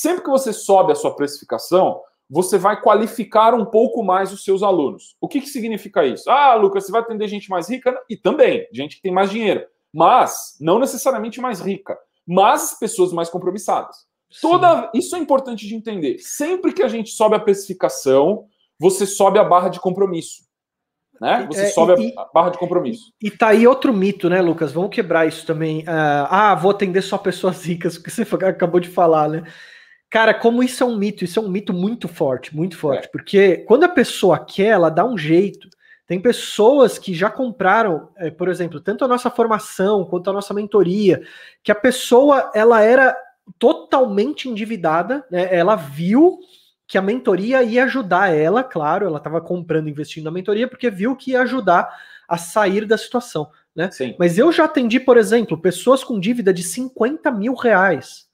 Sempre que você sobe a sua precificação, você vai qualificar um pouco mais os seus alunos. O que, que significa isso? Ah, Lucas, você vai atender gente mais rica e também gente que tem mais dinheiro, mas não necessariamente mais rica, mas pessoas mais compromissadas. Toda isso é importante de entender. Sempre que a gente sobe a precificação, você sobe a barra de compromisso. Né? Você é, sobe e, a barra de compromisso. E tá aí outro mito, né, Lucas? Vamos quebrar isso também. ah, ah vou atender só pessoas ricas, porque você acabou de falar, né? Cara, como isso é um mito, isso é um mito muito forte, muito forte, é. porque quando a pessoa quer, ela dá um jeito. Tem pessoas que já compraram, é, por exemplo, tanto a nossa formação quanto a nossa mentoria, que a pessoa ela era totalmente endividada, né? Ela viu que a mentoria ia ajudar ela, claro, ela estava comprando, investindo na mentoria, porque viu que ia ajudar a sair da situação, né? Sim. Mas eu já atendi, por exemplo, pessoas com dívida de 50 mil reais.